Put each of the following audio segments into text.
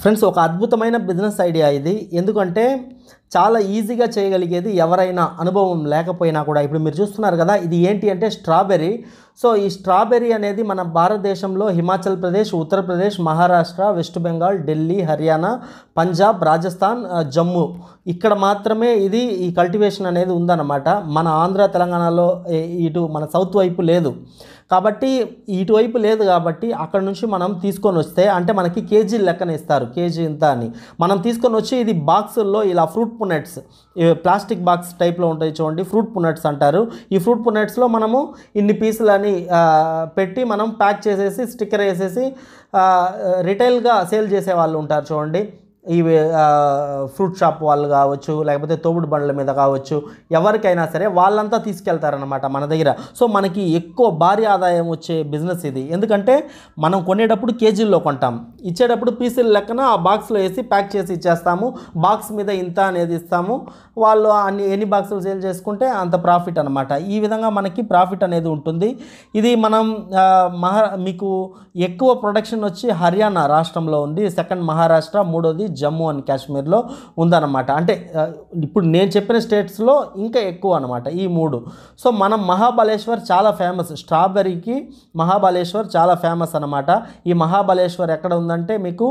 friends ఒక అద్భుతమైన business idea ఇది ఎందుకంటే చాలా ఈజీగా చేయగలిగేది ఎవరైనా అనుభవం లేకపోయినా కూడా ఇప్పుడు మీరు చూస్తున్నారు కదా ఇది ఏంటి అంటే స్ట్రాబెర్రీ సో ఈ స్ట్రాబెర్రీ అనేది మన భారతదేశంలో హిమాచల్ ప్రదేశ్ ఉత్తరప్రదేశ్ మహారాష్ట్ర వెస్ట్ బెంగాల్ ఢిల్లీ హర్యానా పంజాబ్ రాజస్థాన్ జమ్మూ ఇక్కడ మాత్రమే ఇది ఈ కల్టివేషన్ అనేది ఉందన్నమాట మన ఆంధ్ర తెలంగాణలో ఇటు మన సౌత్ వైపు లేదు కాబట్టి ఇటువైపు లేదు కాబట్టి అక్కడ నుంచి మనం తీసుకొని వస్తే అంటే మనకి కేజీ లెక్కన ఇస్తారు కేజీ ఇంత అని మనం తీసుకొని వచ్చి ఇది బాక్సుల్లో ఇలా ఫ్రూట్ పునట్స్ ప్లాస్టిక్ బాక్స్ టైప్లో ఉంటాయి చూడండి ఫ్రూట్ పునట్స్ అంటారు ఈ ఫ్రూట్ పునట్స్లో మనము ఇన్ని పీసులని పెట్టి మనం ప్యాక్ చేసేసి స్టిక్కర్ వేసేసి రిటైల్గా సేల్ చేసే వాళ్ళు ఉంటారు చూడండి ఈ ఫ్రూట్ షాప్ వాళ్ళు కావచ్చు లేకపోతే తోబుడు బండ్ల మీద కావచ్చు ఎవరికైనా సరే వాళ్ళంతా తీసుకెళ్తారనమాట మన దగ్గర సో మనకి ఎక్కువ భారీ ఆదాయం వచ్చే బిజినెస్ ఇది ఎందుకంటే మనం కొనేటప్పుడు కేజీల్లో కొంటాం ఇచ్చేటప్పుడు పీసీల లెక్కన ఆ బాక్స్లో వేసి ప్యాక్ చేసి ఇచ్చేస్తాము బాక్స్ మీద ఇంత అనేది ఇస్తాము వాళ్ళు అన్ని ఎన్ని బాక్సులు సేల్ చేసుకుంటే అంత ప్రాఫిట్ అనమాట ఈ విధంగా మనకి ప్రాఫిట్ అనేది ఉంటుంది ఇది మనం మహా మీకు ఎక్కువ ప్రొడక్షన్ వచ్చి హర్యానా రాష్ట్రంలో ఉంది సెకండ్ మహారాష్ట్ర మూడోది జమ్మూ అండ్ కాశ్మీర్లో ఉందన్నమాట అంటే ఇప్పుడు నేను చెప్పిన స్టేట్స్లో ఇంకా ఎక్కువ అనమాట ఈ మూడు సో మనం మహాబలేశ్వర్ చాలా ఫేమస్ స్ట్రాబెర్రీకి మహాబలేశ్వర్ చాలా ఫేమస్ అనమాట ఈ మహాబలేశ్వర్ ఎక్కడ ఉందంటే మీకు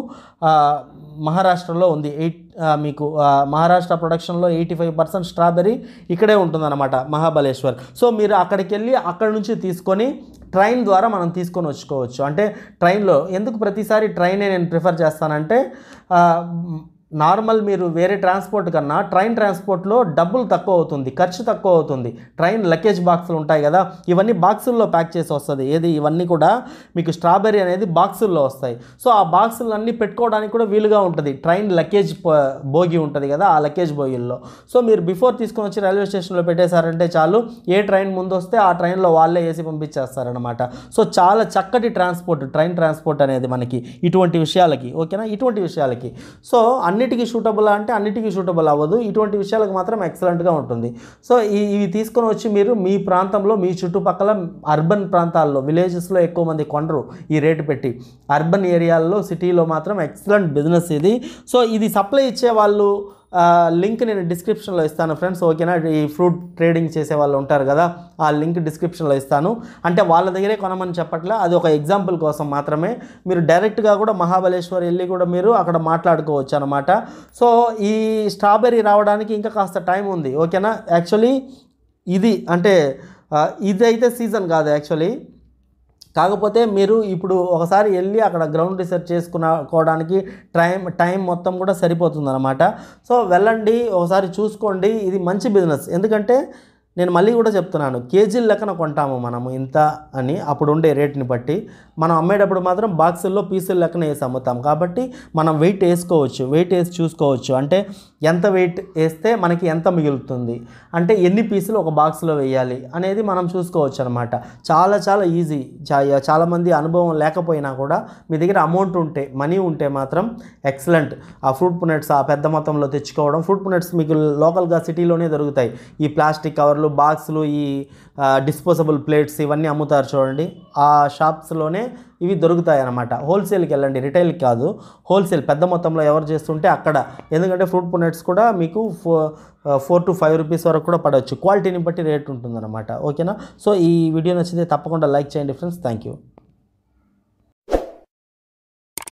మహారాష్ట్రలో ఉంది ఎయిట్ మీకు మహారాష్ట్ర ప్రొడక్షన్లో ఎయిటీ ఫైవ్ పర్సెంట్ స్ట్రాబెర్రీ ఇక్కడే ఉంటుందన్నమాట మహాబలేశ్వర్ సో మీరు అక్కడికి వెళ్ళి అక్కడ నుంచి తీసుకొని ట్రైన్ ద్వారా మనం తీసుకొని వచ్చుకోవచ్చు అంటే ట్రైన్లో ఎందుకు ప్రతిసారి ట్రైనే నేను ప్రిఫర్ చేస్తానంటే నార్మల్ మీరు వేరే ట్రాన్స్పోర్ట్ కన్నా ట్రైన్ ట్రాన్స్పోర్ట్లో డబ్బులు తక్కువ అవుతుంది ఖర్చు తక్కువ అవుతుంది ట్రైన్ లగేజ్ బాక్సులు ఉంటాయి కదా ఇవన్నీ బాక్సుల్లో ప్యాక్ చేసి వస్తుంది ఏది ఇవన్నీ కూడా మీకు స్ట్రాబెర్రీ అనేది బాక్సుల్లో వస్తాయి సో ఆ బాక్సులు అన్నీ పెట్టుకోవడానికి కూడా వీలుగా ఉంటుంది ట్రైన్ లగేజ్ బోగి ఉంటుంది కదా ఆ లగేజ్ బోగిల్లో సో మీరు బిఫోర్ తీసుకొని వచ్చి రైల్వే స్టేషన్లో పెట్టేశారంటే చాలు ఏ ట్రైన్ ముందు వస్తే ఆ ట్రైన్లో వాళ్ళే వేసి పంపించేస్తారనమాట సో చాలా చక్కటి ట్రాన్స్పోర్ట్ ట్రైన్ ట్రాన్స్పోర్ట్ అనేది మనకి ఇటువంటి విషయాలకి ఓకేనా ఇటువంటి విషయాలకి సో అన్ని అన్నిటికీ సూటబులా అంటే అన్నిటికీ సూటబుల్ అవ్వదు ఇటువంటి విషయాలకు మాత్రం ఎక్సలెంట్గా ఉంటుంది సో ఇవి తీసుకొని వచ్చి మీరు మీ ప్రాంతంలో మీ చుట్టుపక్కల అర్బన్ ప్రాంతాల్లో విలేజెస్లో ఎక్కువ మంది కొండరు ఈ రేటు పెట్టి అర్బన్ ఏరియాల్లో సిటీలో మాత్రం ఎక్సలెంట్ బిజినెస్ ఇది సో ఇది సప్లై ఇచ్చే వాళ్ళు లింక్ నేను డిస్క్రిప్షన్లో ఇస్తాను ఫ్రెండ్స్ ఓకేనా ఈ ఫ్రూట్ ట్రేడింగ్ చేసే వాళ్ళు ఉంటారు కదా ఆ లింక్ డిస్క్రిప్షన్లో ఇస్తాను అంటే వాళ్ళ దగ్గరే కొనమని చెప్పట్లే అది ఒక ఎగ్జాంపుల్ కోసం మాత్రమే మీరు డైరెక్ట్గా కూడా మహాబలేశ్వర్ వెళ్ళి కూడా మీరు అక్కడ మాట్లాడుకోవచ్చు అనమాట సో ఈ స్ట్రాబెర్రీ రావడానికి ఇంకా కాస్త టైం ఉంది ఓకేనా యాక్చువల్లీ ఇది అంటే ఇదైతే సీజన్ కాదు యాక్చువల్లీ కాకపోతే మీరు ఇప్పుడు ఒకసారి వెళ్ళి అక్కడ గ్రౌండ్ రీసెర్చ్ చేసుకునకోవడానికి టైం టైం మొత్తం కూడా అనమాట సో వెళ్ళండి ఒకసారి చూసుకోండి ఇది మంచి బిజినెస్ ఎందుకంటే నేను మళ్ళీ కూడా చెప్తున్నాను కేజీల లెక్కన కొంటాము మనము ఇంత అని అప్పుడు ఉండే రేట్ని బట్టి మనం అమ్మేటప్పుడు మాత్రం బాక్సుల్లో పీసుల లెక్కన వేసి అమ్ముతాం కాబట్టి మనం వెయిట్ వేసుకోవచ్చు వెయిట్ వేసి చూసుకోవచ్చు అంటే ఎంత వెయిట్ వేస్తే మనకి ఎంత మిగులుతుంది అంటే ఎన్ని పీసులు ఒక బాక్స్లో వేయాలి అనేది మనం చూసుకోవచ్చు అనమాట చాలా చాలా ఈజీ చాలామంది అనుభవం లేకపోయినా కూడా మీ దగ్గర అమౌంట్ ఉంటే మనీ ఉంటే మాత్రం ఎక్సలెంట్ ఆ ఫ్రూట్ పునెట్స్ ఆ పెద్ద మొత్తంలో తెచ్చుకోవడం ఫ్రూట్ పునెట్స్ మీకు లోకల్గా సిటీలోనే దొరుకుతాయి ఈ ప్లాస్టిక్ కవర్ కవర్లు బాక్సులు ఈ డిస్పోజబుల్ ప్లేట్స్ ఇవన్నీ అమ్ముతారు చూడండి ఆ షాప్స్లోనే ఇవి దొరుకుతాయి అన్నమాట హోల్సేల్కి వెళ్ళండి రిటైల్ కాదు హోల్సేల్ పెద్ద మొత్తంలో ఎవరు చేస్తుంటే అక్కడ ఎందుకంటే ఫ్రూట్ పునెట్స్ కూడా మీకు ఫో ఫోర్ టు ఫైవ్ రూపీస్ వరకు కూడా పడవచ్చు క్వాలిటీని బట్టి రేట్ ఉంటుందన్నమాట ఓకేనా సో ఈ వీడియో నచ్చితే తప్పకుండా లైక్ చేయండి ఫ్రెండ్స్ థ్యాంక్ యూ